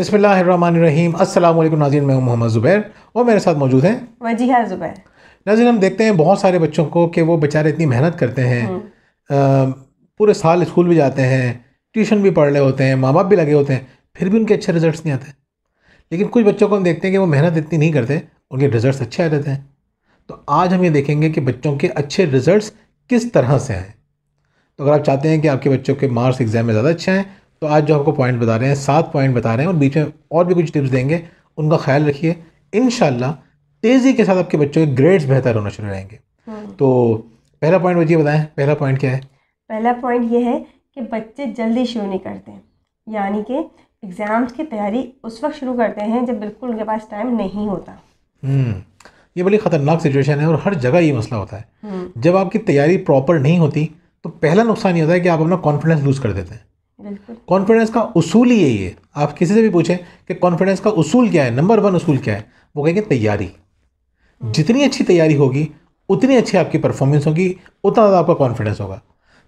बसमीम अल्लाम नाजीन मैं हूं मोहम्मद ज़ुबैर और मेरे साथ मौजूद हैं है ज़ुबैर नाजिन हम देखते हैं बहुत सारे बच्चों को कि वो बेचारे इतनी मेहनत करते हैं हम्म। पूरे साल स्कूल भी जाते हैं ट्यूशन भी पढ़ रहे होते हैं माँ बाप भी लगे होते हैं फिर भी उनके अच्छे रिजल्ट नहीं आते लेकिन कुछ बच्चों को हम देखते हैं कि वो मेहनत इतनी नहीं करते उनके रिजल्ट अच्छे आ जाते हैं तो आज हम ये देखेंगे कि बच्चों के अच्छे रिजल्ट किस तरह से आएँ तो अगर आप चाहते हैं कि आपके बच्चों के मार्क्स एग्ज़ाम में ज़्यादा अच्छे आएँ तो आज जो आपको पॉइंट बता रहे हैं सात पॉइंट बता रहे हैं और बीच में और भी कुछ टिप्स देंगे उनका ख्याल रखिए इन तेज़ी के साथ आपके बच्चों के ग्रेड्स बेहतर होना शुरू रहेंगे हम्म। तो पहला पॉइंट मुझे बताएं पहला पॉइंट क्या है पहला पॉइंट ये है कि बच्चे जल्दी शुरू नहीं करते यानी कि एग्ज़ाम्स की तैयारी उस वक्त शुरू करते हैं जब बिल्कुल उनके पास टाइम नहीं होता हम्म। ये बड़ी ख़तरनाक सिचुएशन है और हर जगह ये मसला होता है हम्म। जब आपकी तैयारी प्रॉपर नहीं होती तो पहला नुकसान ये होता है कि आप अपना कॉन्फिडेंस लूज़ कर देते हैं कॉन्फिडेंस का उसूल ही यही है आप किसी से भी पूछें कि कॉन्फिडेंस का उसूल क्या है नंबर वन उसूल क्या है वो कहेंगे तैयारी जितनी अच्छी तैयारी होगी उतनी अच्छी आपकी परफॉर्मेंस होगी उतना ज़्यादा आपका कॉन्फिडेंस होगा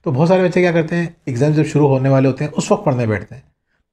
तो बहुत सारे बच्चे क्या करते हैं एग्ज़ाम जब शुरू होने वाले होते हैं उस वक्त पढ़ने बैठते हैं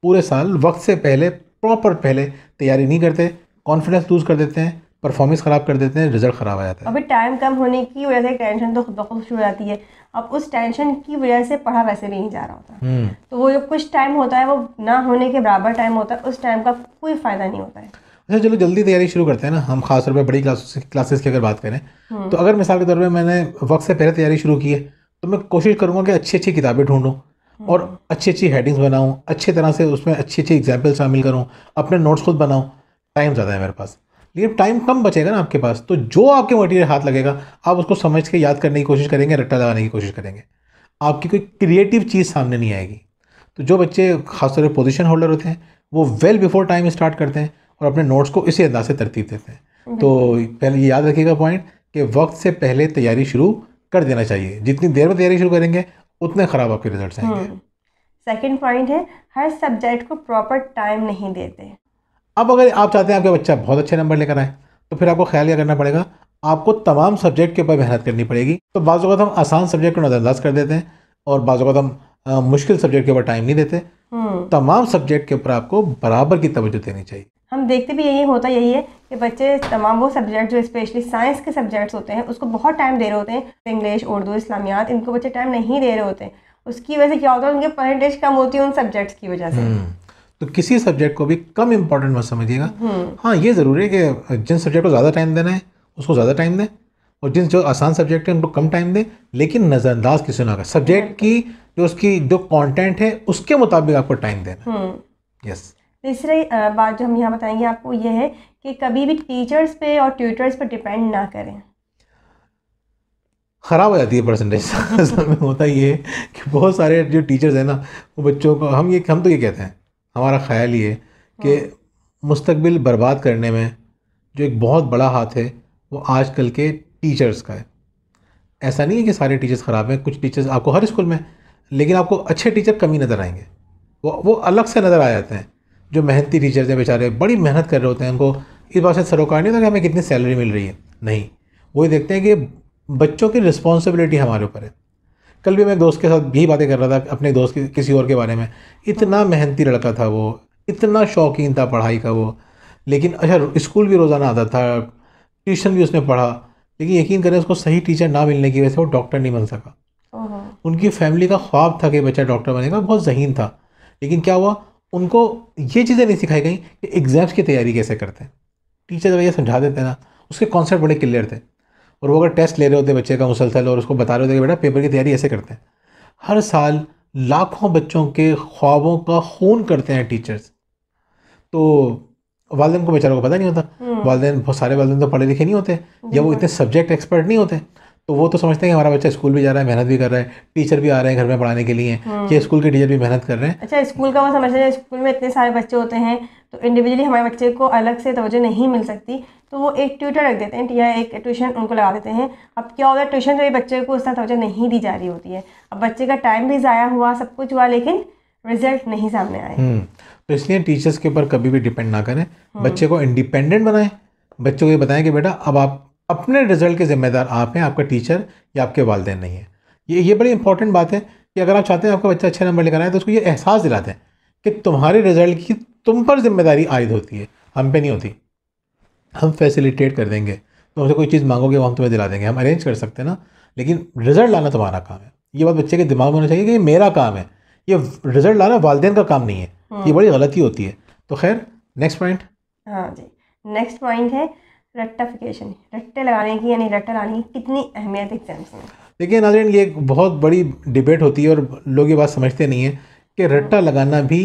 पूरे साल वक्त से पहले प्रॉपर पहले तैयारी नहीं करते कॉन्फिडेंस लूज़ कर देते हैं परफॉर्मेंस ख़राब कर देते हैं रिजल्ट ख़राब आ जाता है अभी टाइम कम होने की वजह से टेंशन तो खुद खुद हो जाती है अब उस टेंशन की वजह से पढ़ा वैसे भी नहीं जा रहा होता हम्म। तो वो जो कुछ टाइम होता है वो ना होने के बराबर टाइम होता है उस टाइम का कोई फ़ायदा नहीं होता है अच्छा चलो जल्दी तैयारी शुरू करते हैं ना हम खास पर बड़ी क्लासेस क्लासेस की अगर बात करें हम्म। तो अगर मिसाल के तौर पर मैंने वक्त से पहले तैयारी शुरू की है तो मैं कोशिश करूँगा कि अच्छी अच्छी किताबें ढूँढूँ हम्म। और अच्छी अच्छी हेडिंग्स बनाऊँ अच्छी तरह से उसमें अच्छी अच्छी एग्जाम्पल शामिल करूँ अपने नोट्स खुद बनाऊँ टाइम ज़्यादा है मेरे पास लेकिन टाइम कम बचेगा ना आपके पास तो जो आपके मटेरियल हाथ लगेगा आप उसको समझ के याद करने की कोशिश करेंगे रट्टा लगाने की कोशिश करेंगे आपकी कोई क्रिएटिव चीज़ सामने नहीं आएगी तो जो बच्चे खासतौर पर पोजिशन होल्डर होते हैं वो वेल बिफोर टाइम स्टार्ट करते हैं और अपने नोट्स को इसी अंदाज से तरतीब देते हैं तो पहले ये याद रखिएगा पॉइंट कि वक्त से पहले तैयारी शुरू कर देना चाहिए जितनी देर में तैयारी शुरू करेंगे उतने ख़राब आपके रिजल्ट आएंगे सेकेंड हम्म। पॉइंट है हर सब्जेक्ट को प्रॉपर टाइम नहीं देते अब अगर आप चाहते हैं आपका बच्चा बहुत अच्छे नंबर लेकर आए तो फिर आपको ख्याल क्या करना पड़ेगा आपको तमाम सब्जेक्ट के ऊपर मेहनत करनी पड़ेगी तो बाज़ात हम आसान सब्जेक्ट को नज़रअंदाज कर देते हैं और बाज़ात हम मुश्किल सब्जेक्ट के ऊपर टाइम नहीं देते हम्म। तमाम सब्जेक्ट के ऊपर आपको बराबर की तवज्जो देनी चाहिए हम देखते भी यही होता यही है कि बच्चे तमाम वो सब्जेक्ट जो स्पेशली साइंस के सब्जेक्ट्स होते हैं उसको बहुत टाइम दे रहे होते हैं इंग्लिश उर्दू इस्लामियात इनको बच्चे टाइम नहीं दे रहे होते उसकी वजह से क्या होता है उनके परसेंटेज कम होती है उन सब्जेक्ट्स की वजह से हम्म। तो किसी सब्जेक्ट को भी कम इम्पोर्टेंट मत समझिएगा हाँ ये ज़रूरी है कि जिन सब्जेक्ट को ज़्यादा टाइम देना है उसको ज़्यादा टाइम दें और जिन जो आसान सब्जेक्ट है उनको कम टाइम दें लेकिन नज़रअंदाज किसी ना कर सब्जेक्ट की जो उसकी जो कॉन्टेंट है उसके मुताबिक आपको टाइम देना यस हम्म। तीसरी बात जो हम यहाँ बताएंगे आपको ये है कि कभी भी टीचर्स पे और ट्यूटर्स पे डिपेंड ना करें ख़राब हो जाती है परसेंटेज होता ये है कि बहुत सारे जो टीचर्स हैं ना वो बच्चों को हम ये हम तो ये कहते हैं हमारा ख्याल ये कि हाँ। मुस्तबिल बर्बाद करने में जो एक बहुत बड़ा हाथ है वो आजकल के टीचर्स का है ऐसा नहीं है कि सारे टीचर्स ख़राब हैं कुछ टीचर्स आपको हर स्कूल में लेकिन आपको अच्छे टीचर कम ही नज़र आएंगे वो वो अलग से नज़र आ जाते हैं जो मेहनती टीचर्स हैं बेचारे बड़ी मेहनत कर रहे होते हैं उनको इस बात से सरोकार नहीं होता कि हमें कितनी सैलरी मिल रही है नहीं वो ये देखते हैं कि बच्चों की रिस्पॉन्सिबिलिटी हमारे ऊपर है कल भी मैं एक दोस्त के साथ भी बातें कर रहा था अपने दोस्त के किसी और के बारे में इतना हाँ। मेहनती लड़का था वो इतना शौकीन था पढ़ाई का वो लेकिन अच्छा स्कूल भी रोज़ाना आता था ट्यूशन भी उसने पढ़ा लेकिन यकीन करें उसको सही टीचर ना मिलने की वजह से वो डॉक्टर नहीं बन सका उनकी फैमिली का ख्वाब था कि बच्चा डॉक्टर बनेगा बहुत जहीन था लेकिन क्या हुआ उनको ये चीज़ें नहीं सिखाई गई कि एग्ज़ाम्स की तैयारी कैसे करते हैं टीचर जब समझा देते ना उसके कॉन्सेप्ट बड़े क्लियर थे और वो अगर टेस्ट ले रहे होते बच्चे का मुसलसल और उसको बता रहे होते कि बेटा पेपर की तैयारी ऐसे करते हैं हर साल लाखों बच्चों के ख्वाबों का खून करते हैं टीचर्स तो वालदेन को बेचारों को पता नहीं होता हम्म। वालदेन बहुत सारे वालदेन तो पढ़े लिखे नहीं होते या वो इतने सब्जेक्ट एक्सपर्ट नहीं होते तो वो तो समझते हैं कि हमारा बच्चा स्कूल भी जा रहा है मेहनत भी कर रहा है टीचर भी आ रहे हैं घर में पढ़ाने के लिए ये हम्म। स्कूल के टीचर भी मेहनत कर रहे हैं अच्छा स्कूल का वो समझते हैं स्कूल में इतने सारे बच्चे होते हैं तो इंडिविजुअली हमारे बच्चे को अलग से तोजह नहीं मिल सकती तो वो एक ट्यूटर रख देते हैं या एक ट्यूशन उनको लगा देते हैं अब क्या होता है ट्यूशन जो बच्चे को उतना तोजह नहीं दी जा रही होती है अब बच्चे का टाइम भी ज़ाया हुआ सब कुछ हुआ लेकिन रिजल्ट नहीं सामने आए हम्म, तो इसलिए टीचर्स के ऊपर कभी भी डिपेंड ना करें हम्म। बच्चे को इंडिपेंडेंट बनाएं बच्चों को ये बताएं कि बेटा अब आप अपने रिजल्ट के ज़िम्मेदार आप हैं आपका टीचर या आपके वालदे नहीं है ये ये बड़ी इंपॉर्टेंट बात है कि अगर आप चाहते हैं आपका बच्चा अच्छे नंबर लेकर आए तो उसको ये एहसास दिलाते हैं कि तुम्हारे रिजल्ट की तुम पर जिम्मेदारी आयद होती है हम पे नहीं होती हम फैसिलिटेट कर देंगे तो हमसे कोई चीज़ मांगोगे वो हम तुम्हें दिला देंगे हम अरेंज कर सकते हैं ना लेकिन रिजल्ट लाना तुम्हारा काम है ये बात बच्चे के दिमाग में होना चाहिए कि ये मेरा काम है ये रिजल्ट लाना वालदेन का काम नहीं है ये हम्म। बड़ी गलती होती है तो खैर नेक्स्ट पॉइंट हाँ जी नेक्स्ट पॉइंट है रेक्टाफिकेशन रट्टे लगाने की यानी रट्टा लाने की कितनी अहमियत एग्जाम्स में देखिए नाजरीन ये एक बहुत बड़ी डिबेट होती है और लोग ये बात समझते नहीं है कि रट्टा हाँ। लगाना भी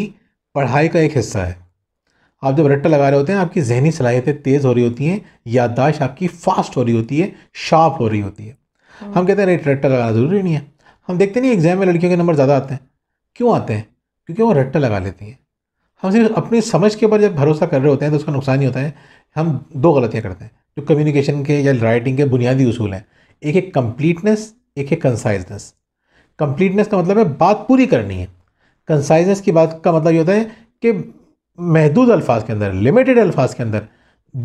पढ़ाई का एक हिस्सा है आप जब रट्टा लगा रहे होते हैं आपकी जहनी सलाहियतें तेज़ हो रही होती हैं याददाश्त आपकी फास्ट हो रही होती है शार्प हो रही होती है हाँ। हम कहते हैं रेट रट्टा लगाना ज़रूरी नहीं है हम देखते नहीं एग्जाम में लड़कियों के नंबर ज़्यादा आते हैं क्यों आते हैं क्योंकि वो रट्टा लगा लेती हैं हम सिर्फ अपनी समझ के ऊपर जब भरोसा कर रहे होते हैं तो उसका नुकसान ही होता है हम दो गलतियाँ करते हैं जो कम्युनिकेशन के या राइटिंग के बुनियादी असूल हैं एक है कम्प्लीटनेस एक है कंसाइजनेस कम्प्लीटनेस का मतलब है बात पूरी करनी है कंसाइजनेस की बात का मतलब ये होता है कि महदूद अल्फाज के अंदर लिमिटेड अल्फाज के अंदर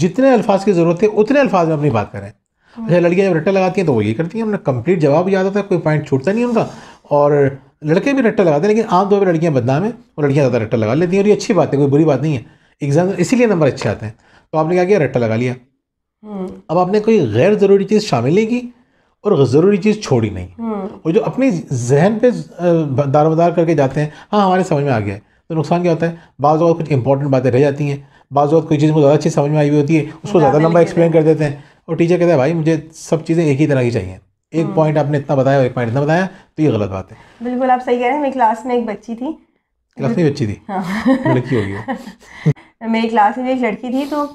जितने अल्फाज की ज़रूरत है उतने अल्फाज में अपनी बात करें अच्छा लड़कियाँ जब रट्टा लगाती हैं तो वो ये करती हैं उन्हें कंप्लीट जवाब याद होता है कोई पॉइंट छूटता नहीं उनका और लड़के भी रट्टा लगाते हैं लेकिन आमतौर पर लड़कियाँ बदनाम हैं और लड़कियाँ ज़्यादा रट्टा लगा लेती हैं और ये अच्छी बात है कोई बुरी बात नहीं है एग्जाम इसीलिए नंबर अच्छे आते हैं तो आपने क्या किया रट्टा लगा लिया हम्म। अब आपने कोई गैर ज़रूरी चीज़ शामिल नहीं की और ज़रूरी चीज़ छोड़ी नहीं हम्म। और जो अपने जहन दार दारोमदार करके जाते हैं हाँ हमारे समझ में आ गया है तो नुकसान क्या होता है बाज़ कुछ इंपॉर्टेंट बातें रह जाती हैं बाज़ कोई चीज़ मुझे ज़्यादा अच्छी समझ में आई हुई होती है उसको ज़्यादा लंबा एक्सप्लेन कर देते हैं और टीचर कहते हैं भाई मुझे सब चीज़ें एक ही तरह की चाहिए एक पॉइंट हाँ। आपने इतना बताया एक पॉइंट इतना बताया तो ये गलत बात है बिल्कुल आप सही कह रहे हैं मेरी क्लास में एक बच्ची थी क्लास में बच्ची थी हाँ। लड़की होगी मेरी क्लास में एक लड़की थी तो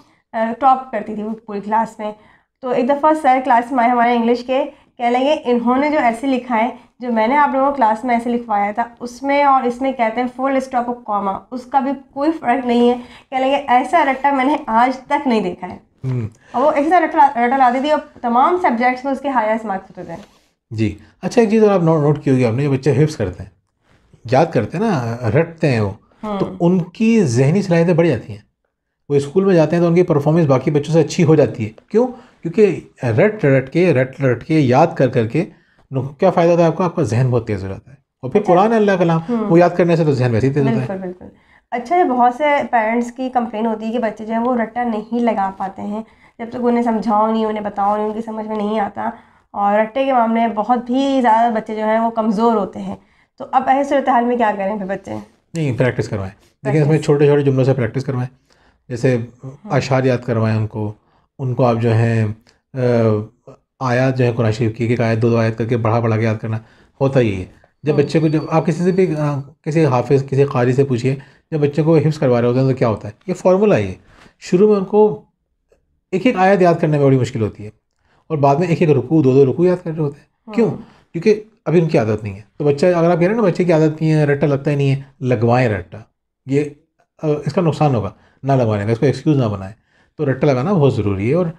टॉप करती थी वो पूरी क्लास में तो एक दफ़ा सर क्लास में आए हमारे इंग्लिश के कह लेंगे इन्होंने जो ऐसे लिखा है जो मैंने आप लोगों को क्लास में ऐसे लिखवाया था उसमें और इसमें कहते हैं फुल स्टॉप ऑफ कॉमा उसका भी कोई फ़र्क नहीं है कह लेंगे ऐसा रट्टा मैंने आज तक नहीं देखा है हम्म। और वो ऐसे रटा ला थी और तमाम सब्जेक्ट्स में उसके हाईएस्ट मार्क्स होते थे जी अच्छा एक चीज़ और आप नोट नोट की होगी आपने जो बच्चे हिप्स करते हैं याद करते हैं ना रटते हैं वो हाँ। तो उनकी जहनी सलाहियतें तो बढ़ जाती हैं वो स्कूल में जाते हैं तो उनकी परफॉर्मेंस बाकी बच्चों से अच्छी हो जाती है क्यों क्योंकि रट रट के रट रट के याद कर करके क्या फ़ायदा होता है आपका आपका जहन बहुत तेज़ हो जाता है और फिर अच्छा। कुरान अल्लाह कलाम हम्म। वो याद करने से तो जहन वैसे ही तेज़ होता है अच्छा जब बहुत से पेरेंट्स की कंप्लेन होती है कि बच्चे जो हैं वो रट्टा नहीं लगा पाते हैं जब तक उन्हें समझाओ नहीं उन्हें बताओ नहीं उनकी समझ में नहीं आता और रट्टे के मामले में बहुत भी ज़्यादा बच्चे जो हैं वो कमज़ोर होते हैं तो अब ऐसे सूरत हाल में क्या करें फिर बच्चे नहीं प्रैक्टिस करवाएं लेकिन इसमें छोटे छोटे जुमलों से प्रैक्टिस करवाएं जैसे अशार हम्म। याद करवाएं उनको उनको आप जो है आयात जो है कुरान शरीफ की एक आयत दो दो आयत करके बढ़ा बढ़ा के याद करना होता ही है जब हम्म। बच्चे को जब आप किसी से भी किसी हाफिज़ किसी कारी से पूछिए जब बच्चों को हिम्स करवा रहे होते हैं तो क्या होता है ये फार्मूला ये शुरू में उनको एक एक आयत याद करने में बड़ी मुश्किल होती है और बाद में एक एक रुकू दो दो रुकू याद कर रहे होते हैं हाँ। क्यों क्योंकि अभी उनकी आदत नहीं है तो बच्चा अगर आप कह रहे हैं ना बच्चे की आदत नहीं है रट्टा लगता ही नहीं है लगवाएं रट्टा ये इसका नुकसान होगा ना लगवाने का इसको एक्सक्यूज़ ना बनाएं तो रट्टा लगाना बहुत ज़रूरी है और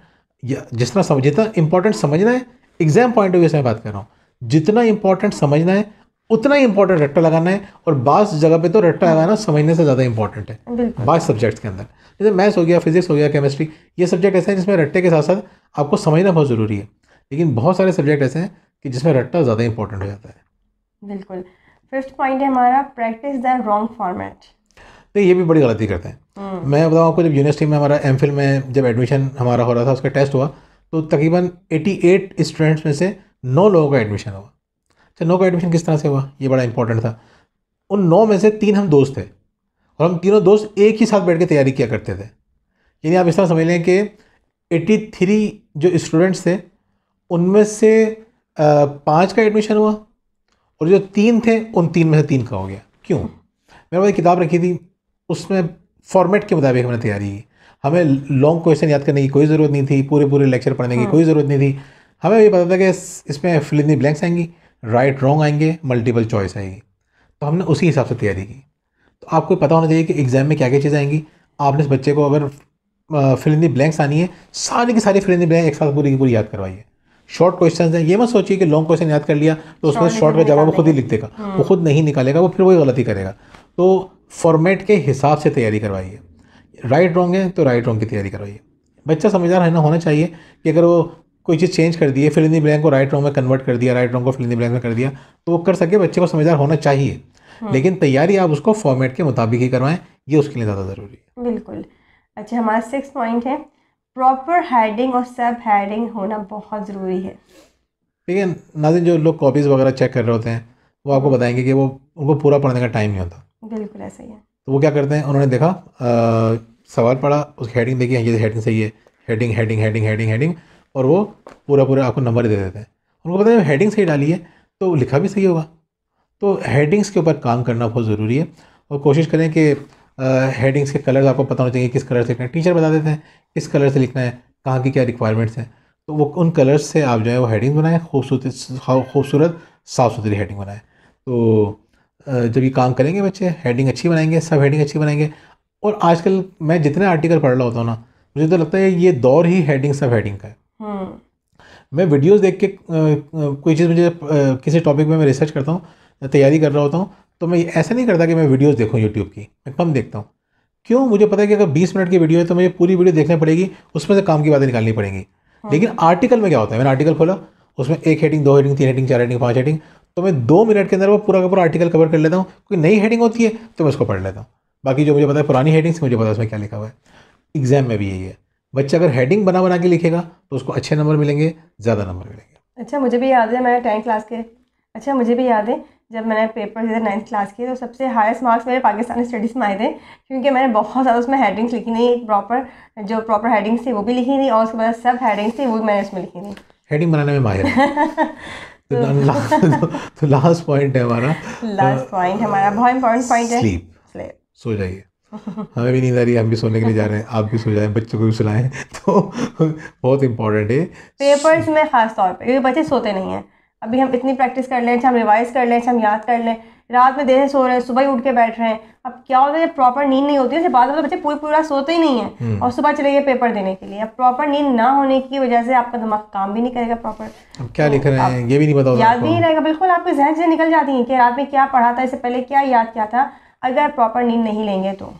जितना समझ जितना इंपॉर्टेंट समझना है एग्ज़ाम पॉइंट ऑफ व्यू से मैं बात कर रहा हूँ जितना इंपॉर्टेंट समझना है उतना ही इंपॉर्टेंट रट्टा लगाना है और बास जगह पे तो रट्टा लगाना समझने से ज़्यादा इंपॉर्टेंट है बास सब्जेक्ट्स के अंदर जैसे मैथ्स हो गया फिजिक्स हो गया केमिस्ट्री ये सब्जेक्ट ऐसे हैं जिसमें रट्टे के साथ साथ आपको समझना बहुत ज़रूरी है लेकिन बहुत सारे सब्जेक्ट ऐसे हैं कि जिसमें रट्टा ज़्यादा इंपॉर्टेंट हो जाता है बिल्कुल फिफ्थ पॉइंट है हमारा प्रैक्टिस द रॉन्ग फॉर्मेट तो ये भी बड़ी गलती करते हैं हम्म। मैं बताऊँ आपको जब यूनिवर्सिटी में हमारा एम में जब एडमिशन हमारा हो रहा था उसका टेस्ट हुआ तो तकरीबन एटी स्टूडेंट्स में से नौ लोगों का एडमिशन हुआ अच्छा नौ का एडमिशन किस तरह से हुआ ये बड़ा इंपॉर्टेंट था उन नौ में से तीन हम दोस्त थे और हम तीनों दोस्त एक ही साथ बैठ के तैयारी किया करते थे यानी आप इस तरह समझ लें कि एट्टी थ्री जो स्टूडेंट्स थे उनमें से पाँच का एडमिशन हुआ और जो तीन थे उन तीन में से तीन का हो गया क्यों मेरे पास किताब रखी थी उसमें फॉर्मेट के मुताबिक हमने तैयारी की हमें लॉन्ग क्वेश्चन याद करने की कोई ज़रूरत नहीं थी पूरे पूरे लेक्चर पढ़ने की हाँ। कोई ज़रूरत नहीं थी हमें ये पता था कि इसमें फिल ब्लैंक्स आएंगी राइट रॉन्ग आएंगे मल्टीपल चॉइस आएगी तो हमने उसी हिसाब से तैयारी की तो आपको पता होना चाहिए कि एग्ज़ाम में क्या क्या चीज़ें आएंगी आपने इस बच्चे को अगर फिलिंदी ब्लैंक्स आनी है सारी की सारी फिलिंदी ब्लैंक एक साथ पूरी की पूरी याद करवाइए शॉर्ट क्वेश्चन हैं ये मत सोचिए कि लॉन्ग क्वेश्चन याद कर लिया तो उसमें शॉर्ट का जवाब खुद ही लिख देगा हाँ। वो खुद नहीं निकालेगा वो फिर वही गलती करेगा तो फॉर्मेट के हिसाब से तैयारी करवाइए राइट रॉन्ग है तो राइट रॉन्ग की तैयारी करवाइए बच्चा समझदार है ना होना चाहिए कि अगर वो कोई चीज़ चेंज कर दी है फिल इन दी ब्लैंक को राइट रॉन्ग में कन्वर्ट कर दिया राइट रॉन्ग को फिल इन दी ब्लैंक में कर दिया तो वो कर सके बच्चे को समझदार होना चाहिए हाँ। लेकिन तैयारी आप उसको फॉर्मेट के मुताबिक ही करवाएं ये उसके लिए ज़्यादा ज़रूरी है बिल्कुल अच्छा हमारा सिक्स पॉइंट है प्रॉपर हेडिंग और सब हेडिंग होना बहुत ज़रूरी है ठीक है नाजिन जो लोग कॉपीज़ वगैरह चेक कर रहे होते हैं वो आपको हाँ। बताएंगे कि वो उनको पूरा पढ़ने का टाइम नहीं होता बिल्कुल ऐसा ही है तो वो क्या करते हैं उन्होंने देखा आ, सवाल पढ़ा उस हेडिंग देखी हाँ, ये हेडिंग सही है heading heading heading heading heading और वो पूरा पूरा आपको नंबर दे देते हैं उनको पता है हेडिंग सही डाली है तो लिखा भी सही होगा तो हेडिंग्स के ऊपर काम करना बहुत ज़रूरी है और कोशिश करें कि हेडिंग्स के कलर्स आपको पता होना चाहिए किस कलर से लिखना है टीचर बता देते हैं किस कलर से लिखना है कहाँ की क्या रिक्वायरमेंट्स हैं तो वो उन कलर्स से आप जो है वो हेडिंग बनाएं खूबसूरत खूबसूरत साफ़ सुथरी हेडिंग बनाएं तो जब ये काम करेंगे बच्चे हेडिंग अच्छी बनाएंगे सब हेडिंग अच्छी बनाएंगे और आजकल मैं जितने आर्टिकल पढ़ रहा होता हूँ ना मुझे तो लगता है ये दौर ही हेडिंग सब हेडिंग का है हाँ। मैं वीडियोस देख के कोई चीज़ मुझे किसी टॉपिक में मैं रिसर्च करता हूँ तैयारी कर रहा होता हूँ तो मैं ऐसा नहीं करता कि मैं वीडियोस देखूँ यूट्यूब की मैं कम देखता हूँ क्यों मुझे पता है कि अगर 20 मिनट की वीडियो है तो मुझे पूरी वीडियो देखनी पड़ेगी उसमें से काम की बातें निकालनी पड़ेंगी हाँ। लेकिन आर्टिकल में क्या होता है मैंने आर्टिकल खोला उसमें एक हेडिंग दो हेडिंग तीन हेडिंग चार हेडिंग पाँच हेडिंग तो मैं दो मिनट के अंदर वो पूरा का पूरा आर्टिकल कवर कर लेता हूँ कोई नई हेडिंग होती है तो मैं उसको पढ़ लेता हूँ बाकी जो मुझे पता है पुरानी हेडिंग्स मुझे पता है उसमें क्या लिखा हुआ है एग्जाम में भी यही है बच्चा अगर हेडिंग बना बना के लिखेगा तो उसको अच्छे नंबर मिलेंगे ज़्यादा नंबर मिलेंगे अच्छा मुझे भी याद है मैं टेंथ क्लास के अच्छा मुझे भी याद है जब मैंने पेपर दिए नाइन्थ क्लास के तो सबसे हाईएस्ट मार्क्स मेरे पाकिस्तानी स्टडीज़ में आए थे क्योंकि मैंने बहुत ज़्यादा उसमें हेडिंग्स लिखी नहीं प्रॉपर जो प्रॉपर हेडिंग्स थी वो भी लिखी नहीं और उसके बाद सब हेडिंग्स थी वो भी मैंने उसमें लिखी नहीं हेडिंग बनाने में माहिर तो, तो, तो लास्ट पॉइंट है हमारा लास्ट पॉइंट हमारा बहुत इंपॉर्टेंट पॉइंट है स्लीप सो जाइए हमें भी नींद आ रही है हम भी सोने के लिए जा रहे हैं आप भी सो जाएं बच्चों को भी सुलाएं तो बहुत इंपॉर्टेंट है पेपर्स में ख़ास तौर पे क्योंकि बच्चे सोते नहीं हैं अभी हम इतनी प्रैक्टिस कर लें चाहे हम रिवाइज कर लें चाहे हम याद कर लें रात में देर से सो रहे हैं सुबह ही उठ के बैठ रहे हैं अब क्या होता है प्रॉपर नींद नहीं होती है बाद में मतलब तो बच्चे पूरी पूरा सोते ही नहीं है हम्म। और सुबह चले गए पेपर देने के लिए अब प्रॉपर नींद ना होने की वजह से आपका दिमाग काम भी नहीं करेगा प्रॉपर अब क्या तो लिख रहे तो हैं ये भी नहीं पता याद भी नहीं रहेगा बिल्कुल आपके जहन से निकल जाती है कि रात में क्या पढ़ा था इससे पहले क्या याद किया था अगर प्रॉपर नींद नहीं लेंगे तो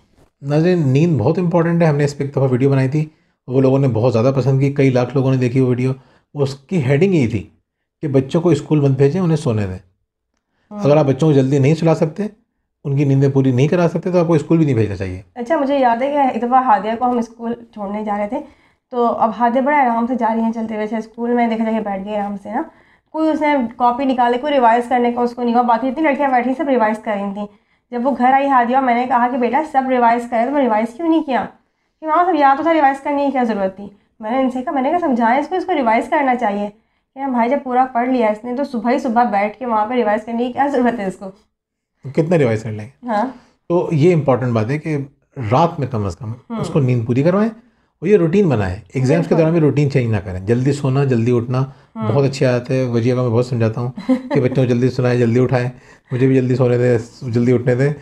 नाजरीन नींद बहुत इंपॉर्टेंट है हमने इस पर एक दफ़ा वीडियो बनाई थी वो लोगों ने बहुत ज़्यादा पसंद की कई लाख लोगों ने देखी वो वीडियो उसकी हेडिंग यही थी कि बच्चों को स्कूल बंद भेजें उन्हें सोने दें हाँ। अगर आप बच्चों को जल्दी नहीं सुला सकते उनकी नींदें पूरी नहीं करा सकते तो आपको स्कूल भी नहीं भेजना चाहिए अच्छा मुझे याद है कि एक दफ़ा हादिया को हम स्कूल छोड़ने जा रहे थे तो अब हादिया बड़े आराम से जा रही हैं चलते वैसे स्कूल में देखा जाके बैठ गए आराम से ना कोई उसने कॉपी निकाले कोई रिवाइज़ करने का को उसको नहीं हुआ बाकी इतनी लड़कियाँ बैठी सब रिवाइज़ कर रही थी जब वो घर आई हादिया मैंने कहा कि बेटा सब रिवाइज़ करे तो मैं रिवाइज़ क्यों नहीं किया कि माँ सब याद तो था रिवाइज़ करने की क्या ज़रूरत थी मैंने इनसे कहा मैंने कहा समझाया इसको इसको रिवाइज़ करना चाहिए कि हाँ, भाई जब पूरा पढ़ लिया इसने तो सुबह ही सुबह बैठ के वहाँ पर रिवाइज़ करने की क्या ज़रूरत है इसको तो कितना रिवाइज़ कर लेंगे हाँ तो ये इंपॉर्टेंट बात है कि रात में कम अज़ कम हम्म। उसको नींद पूरी करवाएं और ये रूटीन बनाए एग्जाम्स के दौरान भी रूटीन चेंज ना करें जल्दी सोना जल्दी उठना हाँ। बहुत अच्छी आदत है वजह का मैं बहुत समझाता हूँ कि बच्चों को जल्दी सुनाएं जल्दी उठाएं मुझे भी जल्दी सोने दें जल्दी उठने दें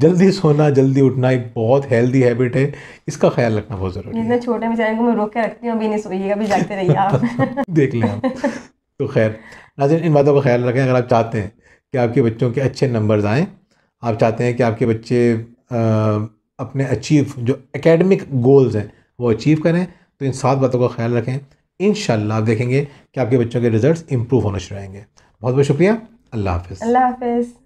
जल्दी सोना जल्दी उठना एक बहुत हेल्दी हैबिट है इसका ख्याल रखना बहुत ज़रूरी है छोटे बेचारे को मैं रोक के रखती हूँ अभी नहीं सोइएगा अभी जाते रहिए आप देख लें तो खैर नाजिन इन बातों का ख्याल रखें अगर आप चाहते हैं कि आपके बच्चों के अच्छे नंबर्स आएँ आप चाहते हैं कि आपके बच्चे अपने अचीव जो एकेडमिक गोल्स हैं वो अचीव करें तो इन सात बातों का ख्याल रखें इन आप देखेंगे कि आपके बच्चों के रिजल्ट इंप्रूव होने शुरू आएंगे बहुत बहुत शुक्रिया अल्लाह हाफिज़ अल्लाह हाफिज़